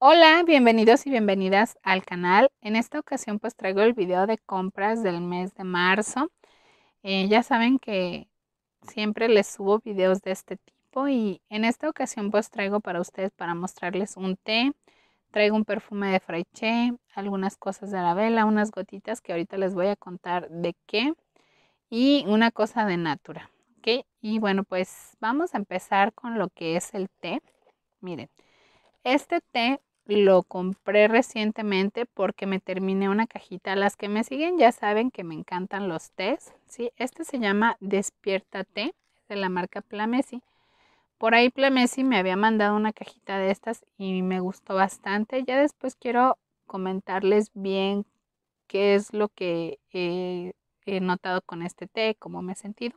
Hola, bienvenidos y bienvenidas al canal. En esta ocasión pues traigo el video de compras del mes de marzo. Eh, ya saben que siempre les subo videos de este tipo y en esta ocasión pues traigo para ustedes para mostrarles un té, traigo un perfume de Freche, algunas cosas de la vela, unas gotitas que ahorita les voy a contar de qué y una cosa de Natura. ¿ok? Y bueno pues vamos a empezar con lo que es el té. Miren. Este té lo compré recientemente porque me terminé una cajita. Las que me siguen ya saben que me encantan los tés, ¿sí? Este se llama Despiértate, de la marca Plamesi. Por ahí Plamesi me había mandado una cajita de estas y me gustó bastante. Ya después quiero comentarles bien qué es lo que he, eh, he notado con este té, cómo me he sentido.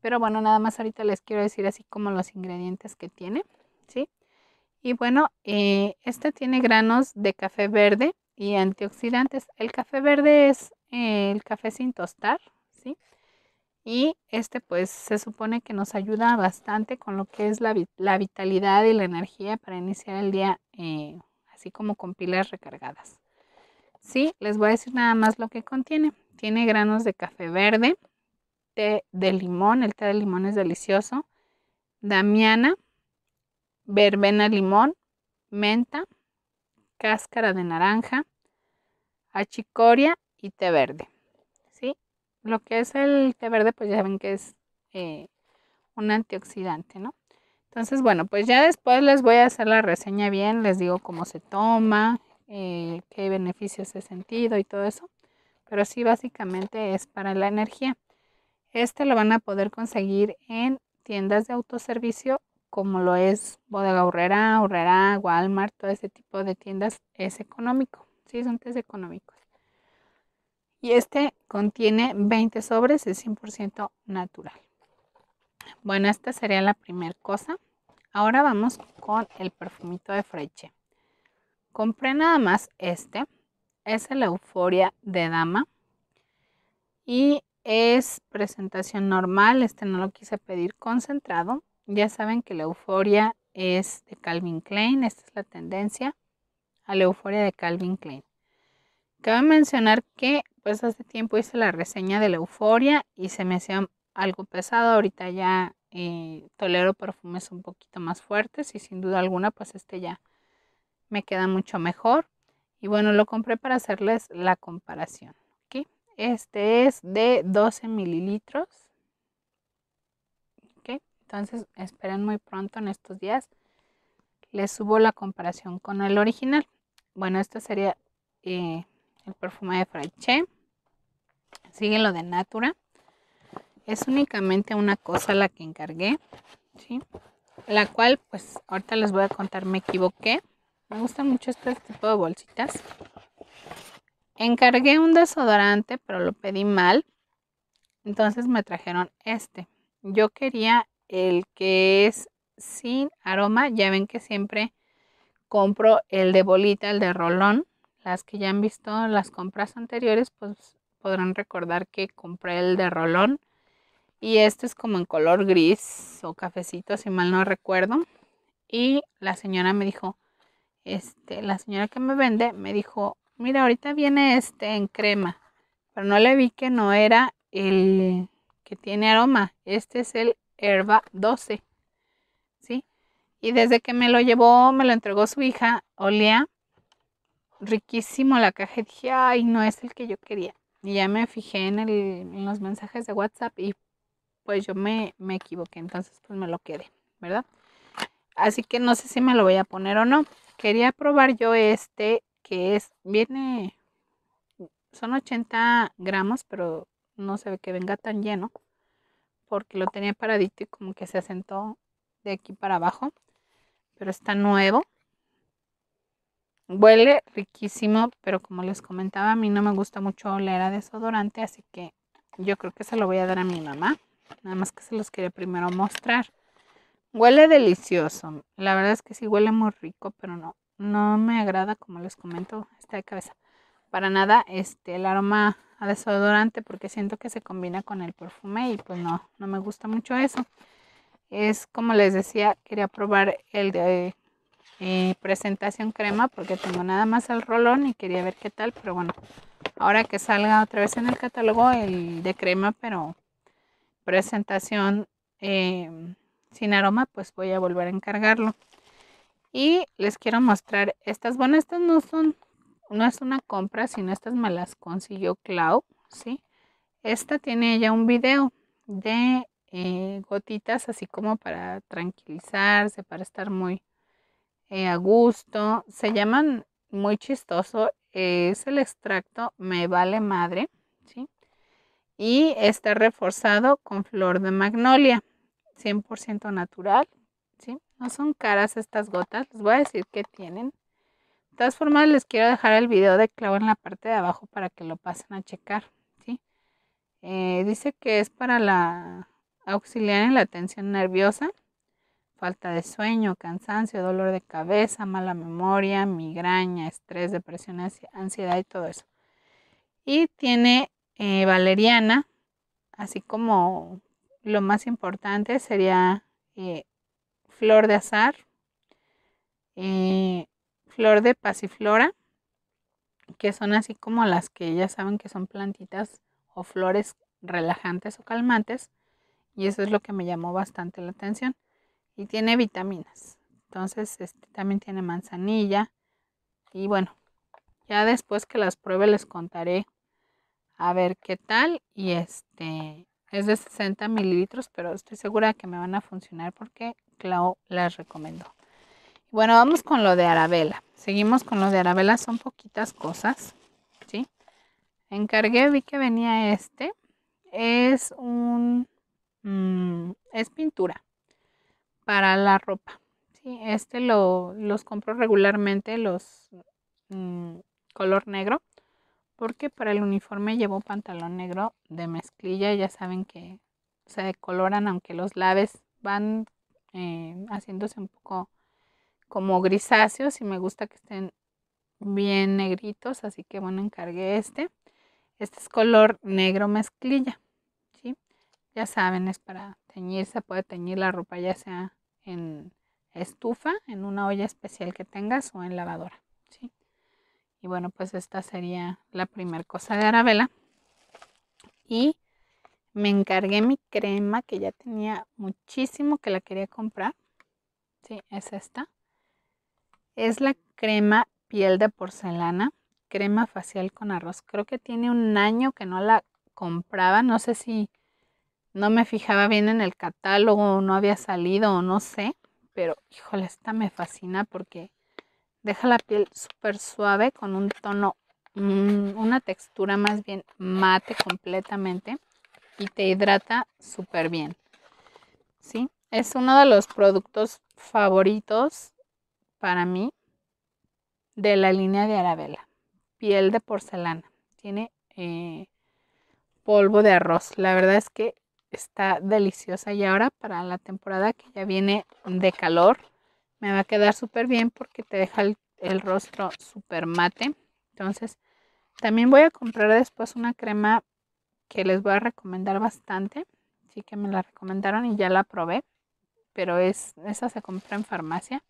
Pero bueno, nada más ahorita les quiero decir así como los ingredientes que tiene, ¿sí? Y bueno, eh, este tiene granos de café verde y antioxidantes. El café verde es eh, el café sin tostar, ¿sí? Y este pues se supone que nos ayuda bastante con lo que es la, vitalidad y la energía para iniciar el día eh, así como con pilas recargadas. Sí, les voy a decir nada más lo que contiene. Tiene granos de café verde, té de limón, el té de limón es delicioso, damiana, verbena limón, menta, cáscara de naranja, achicoria y té verde. ¿sí? Lo que es el té verde, pues ya ven que es eh, un antioxidante, ¿no? Entonces, bueno, pues ya después les voy a hacer la reseña bien, les digo cómo se toma, eh, qué beneficios he sentido y todo eso. Pero sí, básicamente es para la energía. Este lo van a poder conseguir en tiendas de autoservicio como lo es Bodega Urrera, Urrera, Walmart, todo ese tipo de tiendas es económico, sí, son test económicos. Y este contiene 20 sobres, es 100% natural. Bueno, esta sería la primera cosa. Ahora vamos con el perfumito de Freche. Compré nada más este. Es la Euforia de Dama. Y es presentación normal. Este no lo quise pedir concentrado. Ya saben que la euforia es de Calvin Klein, esta es la tendencia a la euforia de Calvin Klein. Cabe mencionar que pues hace tiempo hice la reseña de la euforia y se me hacía algo pesado, ahorita ya eh, tolero perfumes un poquito más fuertes y sin duda alguna pues este ya me queda mucho mejor. Y bueno, lo compré para hacerles la comparación. Este es de 12 mililitros entonces esperen muy pronto en estos días. Les subo la comparación con el original. Bueno, este sería eh, el perfume de Frache. Sigue lo de Natura. Es únicamente una cosa la que encargué. La cual, pues ahorita les voy a contar, me equivoqué. Me gustan mucho este tipo de bolsitas. Encargué un desodorante, pero lo pedí mal. Entonces me trajeron este. Yo quería el que es sin aroma, ya ven que siempre compro el de bolita, el de rolón. Las que ya han visto las compras anteriores, pues podrán recordar que compré el de rolón. Y este es como en color gris o cafecito, si mal no recuerdo. Y la señora me dijo, este, la señora que me vende me dijo, mira, ahorita viene este en crema. Pero no le vi que no era el que tiene aroma. Este es el Herba 12. ¿Sí? Y desde que me lo llevó, me lo entregó su hija, olía riquísimo la caja y dije, ay, no es el que yo quería. Y ya me fijé en, en los mensajes de WhatsApp y pues yo me, me equivoqué, entonces pues me lo quedé, ¿verdad? Así que no sé si me lo voy a poner o no. Quería probar yo este que es, viene, son 80 gramos, pero no se ve que venga tan lleno porque lo tenía paradito y como que se asentó de aquí para abajo. Pero está nuevo. Huele riquísimo, pero como les comentaba, a mí no me gusta mucho oler a desodorante, así que yo creo que se lo voy a dar a mi mamá. Nada más que se los quería primero mostrar. Huele delicioso. La verdad es que sí huele muy rico, pero no, no me agrada, como les comento, está de cabeza para nada este, el aroma a desodorante porque siento que se combina con el perfume y pues no, no me gusta mucho eso. Es como les decía, quería probar el de eh, presentación crema porque tengo nada más el rolón y quería ver qué tal, pero bueno, ahora que salga otra vez en el catálogo el de crema, pero presentación eh, sin aroma, pues voy a volver a encargarlo. Y les quiero mostrar estas. Bueno, estas no son no es una compra, sino estas me las consiguió Clau, ¿sí? Esta tiene ya un video de eh, gotitas así como para tranquilizarse, para estar muy eh, a gusto. Se llaman muy chistoso, es el extracto Me vale madre, ¿sí? Y está reforzado con flor de magnolia, 100% natural, ¿sí? No son caras estas gotas, les voy a decir que tienen de todas formas, les quiero dejar el video de clavo en la parte de abajo para que lo pasen a checar. Eh, dice que es para la auxiliar en la tensión nerviosa, falta de sueño, cansancio, dolor de cabeza, mala memoria, migraña, estrés, depresión, ansiedad y todo eso. Y tiene eh, valeriana, así como lo más importante sería eh, flor de azar, flor de pasiflora, que son así como las que ya saben que son plantitas o flores relajantes o calmantes. Y eso es lo que me llamó bastante la atención. Y tiene vitaminas. Entonces, este, también tiene manzanilla. Y bueno, ya después que las pruebe les contaré a ver qué tal. Y este es de 60 mililitros, pero estoy segura que me van a funcionar porque Clau las recomendó. Bueno, vamos con lo de Arabela. Seguimos con lo de Arabella, son poquitas cosas, ¿sí? Encargué, vi que venía este. Es un... Mm, es pintura para la ropa. ¿sí? Este lo, los compro regularmente, los mm, color negro, porque para el uniforme llevo pantalón negro de mezclilla. Ya saben que se decoloran, aunque los laves van eh, haciéndose un poco como grisáceos y me gusta que estén bien negritos, así que bueno, encargué este. Este es color negro mezclilla, ¿sí? Ya saben, es para teñirse, puede teñir la ropa ya sea en estufa, en una olla especial que tengas o en lavadora, ¿sí? Y bueno, pues esta sería la primer cosa de Arabella. Y me encargué mi crema que ya tenía muchísimo que la quería comprar. Sí, es esta. Es la crema piel de porcelana, crema facial con arroz. Creo que tiene un año que no la compraba, no sé si no me fijaba bien en el catálogo, no había salido o no sé, pero híjole, esta me fascina porque deja la piel súper suave con un tono, mm, una textura más bien mate completamente y te hidrata súper bien. ¿Sí? Es uno de los productos favoritos para mí de la línea de Arabella. Piel de porcelana. Tiene eh, polvo de arroz. La verdad es que está deliciosa y ahora para la temporada que ya viene de calor me va a quedar súper bien porque te deja el, rostro súper mate. Entonces también voy a comprar después una crema que les voy a recomendar bastante. Sí que me la recomendaron y ya la probé. Pero es, esa se compra en farmacia.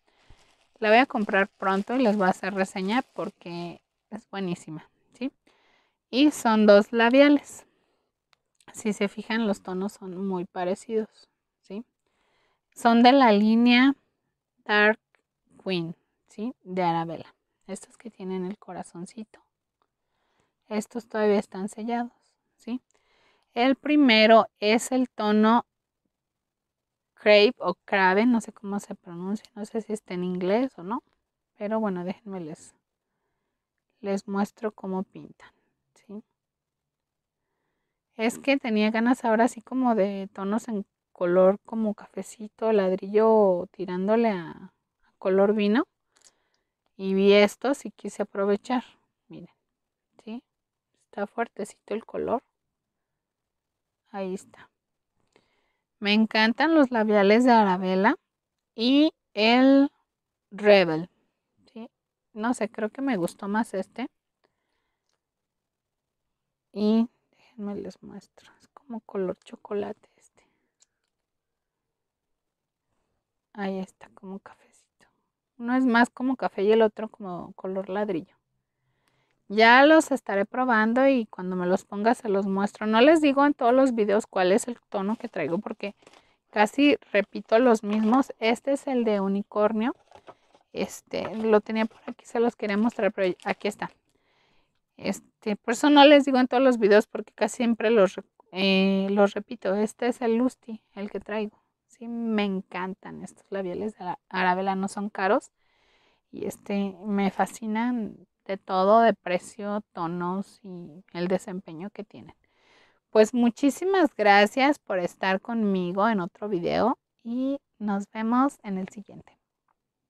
La voy a comprar pronto y les voy a hacer reseña porque es buenísima, ¿sí? Y son dos labiales. Si se fijan, los tonos son muy parecidos, ¿sí? Son de la línea Dark Queen, ¿sí? De Arabella. Estos que tienen el corazoncito. Estos todavía están sellados, ¿sí? El primero es el tono Crave o Craven, no sé cómo se pronuncia, no sé si está en inglés o no, pero bueno, déjenme les, les muestro cómo pintan, ¿sí? Es que tenía ganas ahora así como de tonos en color como cafecito, ladrillo tirándole a, color vino y vi esto, y quise aprovechar, miren, ¿sí? Está fuertecito el color, ahí está. Me encantan los labiales de Arabella y el Rebel. No sé, creo que me gustó más este. Y déjenme les muestro. Es como color chocolate este. Ahí está, como cafecito. Uno es más como café y el otro como color ladrillo. Ya los estaré probando y cuando me los ponga se los muestro. No les digo en todos los videos cuál es el tono que traigo porque casi repito los mismos. Este es el de unicornio. Este, lo tenía por aquí, se los quería mostrar, pero aquí está. Este, por eso no les digo en todos los videos porque casi siempre los, eh, los repito. Este es el Lusti, el que traigo. Sí, me encantan estos labiales de Arabella, no son caros. Y este, me fascinan de todo, de precio, tonos y el desempeño que tienen. Pues muchísimas gracias por estar conmigo en otro video y nos vemos en el siguiente.